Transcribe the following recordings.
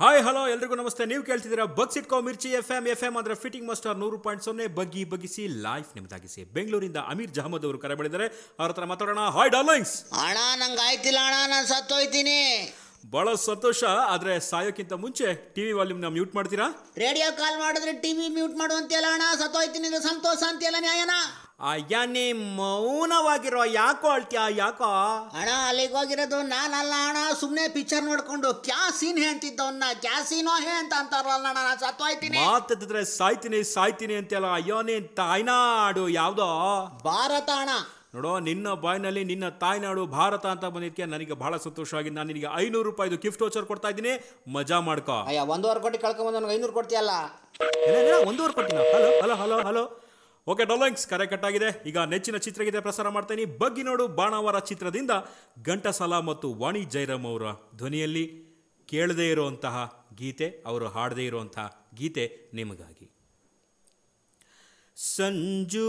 Hi hello ಎಲ್ರಿಗೂ ನಮಸ್ತೆ ನೀವು ಕೇಳ್ತಿದ್ದೀರಾ ಬಗ್ಸಿಟ್ಕೋ Mirchi F M F M ಅಂದ್ರೆ ಫಿಟ್ಟಿಂಗ್ ಮಾಸ್ಟರ್ ನೂರು ಪಾಯಿಂಟ್ ಸೊನ್ನೆ ಬಗ್ಗಿ ಬಗ್ಗಿಸಿ ಲೈಫ್ ನಿಮ್ದಾಗಿಸಿ ಬೆಂಗಳೂರಿಂದ ಅಮೀರ್ ಜಹಮದ್ ಅವರು ಕರೆ ಬೆಳೆದರೆ ಅವ್ರ ಹತ್ರ ಮಾತಾಡೋಣ ಹಾಯ್ ಡಾರ್ಲಿಂಗ್ಸ್ ಅಣ್ಣ ನಂಗೆ ಆಯ್ತಿಲ್ಲ ಅಣ್ಣ ನಾನು ಸತ್ತೋಯ್ತೀನಿ ಬಹಳ ಸಂತೋಷ ಆದ್ರೆ ಸಾಯೋಕ್ಕಿಂತ ಮುಂಚೆ ಟಿವಿ ವಾಲ್ಯೂಮ್ ನ ಮ್ಯೂಟ್ ಮಾಡ್ತೀರಾ ರೇಡಿಯೋ ಕಾಲ್ ಮಾಡಿದ್ರೆ ಟಿವಿ ಮ್ಯೂಟ್ ಮಾಡು ಅಣ್ಣ ಸತ್ತೋಯ್ತೀನಿ ಸಂತೋಷ ಅಂತೆಲ್ಲ ನ್ಯಾಯನಾ ಅಯ್ಯ ನೀ ಮೌನವಾಗಿರೋ ಯಾಕೋ ಅಳ್ತೀಯ ಯಾಕೋ ಅಣ್ಣ ಅಲ್ಲಿಗೆ ಹೋಗಿರೋದು ನಾನಲ್ಲ ಅಣ್ಣ ಸುಮ್ಮನೆ ಪಿಕ್ಚರ್ ನೋಡ್ಕೊಂಡು ಕ್ಯಾ ಸೀನ್ ಹೇಳ್ತಿದ್ದ ಕ್ಯಾ ಸೀನೋ ಹೇ ಅಂತ ಅಂತಾರಲ್ಲ ಅಣ್ಣ ನಾನು ಸತ್ವಾಯ್ತೀನಿ ಮಾತಿದ್ರೆ ಸಾಯ್ತೀನಿ ಸಾಯ್ತೀನಿ ಅಂತೆಲ್ಲ ಅಯ್ಯೋ ನೀನ್ ತಾಯ್ನಾಡು ಯಾವ್ದೋ ಭಾರತ ಅಣ್ಣ ನೋಡು ನಿನ್ನ ಬಾಯ್ನಲ್ಲಿ ನಿನ್ನ ತಾಯ್ನಾಡು ಭಾರತ ಅಂತ ಬಂದಿದ್ದಕ್ಕೆ ನನಗೆ ಬಹಳ ಸಂತೋಷವಾಗಿದ್ದು ನಾನು ನಿನಗೆ ಐನೂರು ರೂಪಾಯಿದು ಗಿಫ್ಟ್ ವಾಚರ್ ಕೊಡ್ತಾ ಇದ್ದೀನಿ ಮಜಾ ಮಾಡ್ಕೋ ಅಯ್ಯ ಒಂದೂವರೆ ಕೋಟಿ ಕಳ್ಕೊಂಬಂದು ನನಗೆ ಐನೂರು ಕೊಡ್ತೀಯಲ್ಲ ಒಂದೂವರೆ ಕೊಟ್ಟಿನ hello hello hello hello okay ಡೊಲಂಕ್ಸ್ ಕರೆ ಆಗಿದೆ ಈಗ ನೆಚ್ಚಿನ ಚಿತ್ರಗೀತೆ ಪ್ರಸಾರ ಮಾಡ್ತೀನಿ ಬಗ್ಗಿ ನೋಡು ಬಾಣಾವರ ಚಿತ್ರದಿಂದ ಘಂಟಸಾಲ ಮತ್ತು ವಾಣಿ ಜೈರಾಮ್ ಅವರ ಧ್ವನಿಯಲ್ಲಿ ಕೇಳದೇ ಇರುವಂತಹ ಗೀತೆ ಅವರು ಹಾಡದೇ ಇರುವಂತಹ ಗೀತೆ ನಿಮಗಾಗಿ ಸಂಜು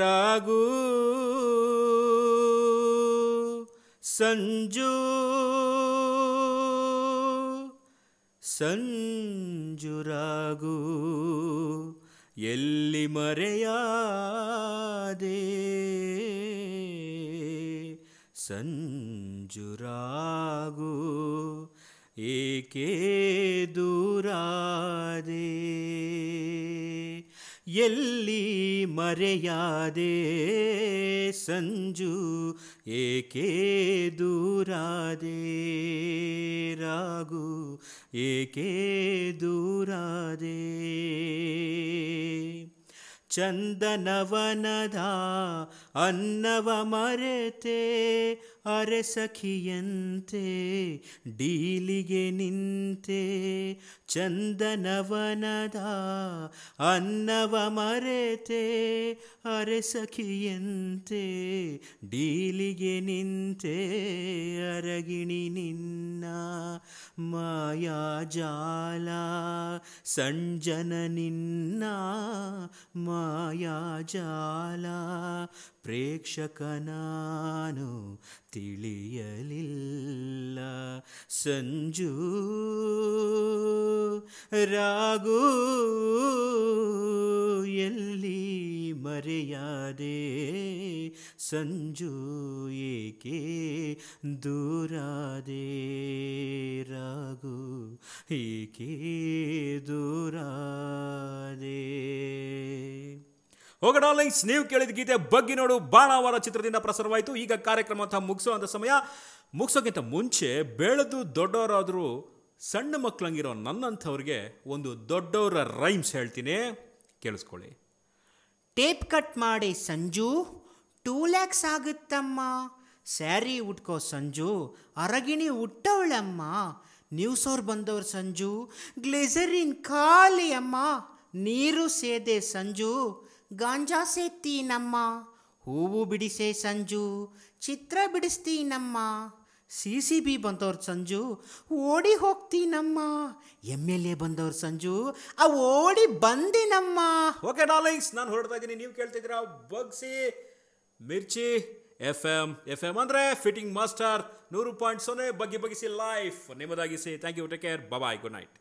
ರಾಗು ಸಂಜೂ ಸಂಜುರಾಗು ಎಲ್ಲಿ ಮರೆಯಾದೆ ಸಂಜುರಾಗು ಏಕೆ ದೂರಾದೆ ಎಲ್ಲಿ ಮರೆಯಾದೆ जु एके दूरगु एके दूर चन्दनवनदव मरे अरे सखियन्ते डीलिगे नि ಚಂದನವನದಾ ಚಂದನವನದ ಅನ್ನವ ಮರೆತೆ ಅರೆಸಖಿಯಂತೆ ಡೀಲಿಗೆ ನಿಂತೆ ಅರಗಿಣಿ ನಿನ್ನ ಮಾಯಾಜಾಲ ಸಂಜನ ನಿನ್ನ ಮಾಯಾಜಾಲ ಪ್ರೇಕ್ಷಕನಾನು ತಿಳಿಯಲಿಲ್ಲ ಸಂಜು ರಾಗು ಎಲ್ಲಿ ಮರೆಯಾದೆ ಸಂಜು ಏಕೆ ದೂರಾದೇ. ಹೀಗೆ ದೂರಾದೆ ಹೋಗ ಡಾರ್ಲಿಂಗ್ಸ್ ನೀವು ಕೇಳಿದ ಗೀತೆ ಬಗ್ಗೆ ನೋಡು ಬಾಣಾವರ ಚಿತ್ರದಿಂದ ಪ್ರಸಾರವಾಯಿತು ಈಗ ಕಾರ್ಯಕ್ರಮ ಅಂತ ಮುಗಿಸೋ ಸಮಯ ಮುಗಿಸೋಕ್ಕಿಂತ ಮುಂಚೆ ಬೆಳೆದು ದೊಡ್ಡವರಾದರೂ ಸಣ್ಣ ಮಕ್ಕಳಂಗಿರೋ ನನ್ನಂಥವ್ರಿಗೆ ಒಂದು ದೊಡ್ಡವರ ರೈಮ್ಸ್ ಹೇಳ್ತೀನಿ ಕೇಳಿಸ್ಕೊಳ್ಳಿ ಟೇಪ್ ಕಟ್ ಮಾಡಿ ಸಂಜು ಟೂ ಲ್ಯಾಕ್ಸ್ ಆಗುತ್ತಮ್ಮ ಸ್ಯಾರಿ ಉಟ್ಕೋ ಸಂಜು ಅರಗಿಣಿ ಉಟ್ಟವಳಮ್ಮ ನ್ಯೂಸ್ ಅವ್ರು ಸಂಜು ಗ್ಲೇಸರಿನ್ ಖಾಲಿ ಅಮ್ಮ ನೀರು ಸೇದೆ ಸಂಜು ಗಾಂಜಾ ಸೇತೀನಮ್ಮ ಹೂವು ಬಿಡಿಸೆ ಸಂಜು ಚಿತ್ರ ಬಿಡಿಸ್ತೀನಮ್ಮ ಸಿ ಸಿ ಬಿ ಬಂದವ್ರು ಸಂಜು ಓಡಿ ಹೋಗ್ತೀನಮ್ಮ ಎಮ್ ಎಲ್ ಎ ಬಂದವ್ರು ಸಂಜು ಆ ಓಡಿ ಬಂದಿನಮ್ಮ ಓಕೆ ಡಾಲಿಂಗ್ಸ್ ನಾನು ಹೊರಡ್ತಾ ಇದ್ದೀನಿ ನೀವು ಕೇಳ್ತಿದ್ದೀರಾ ಬಗ್ಸಿ Mirchi F M F M ಅಂದರೆ ಫಿಟಿಂಗ್ ಮಾಸ್ಟರ್ ನೂರು ಪಾಯಿಂಟ್ ಸೊನ್ನೆ ಬಗ್ಗೆ ಬಗ್ಗಿಸಿ ಲೈಫ್ ನಿಮ್ಮದಾಗಿಸಿ thank you take care bye good night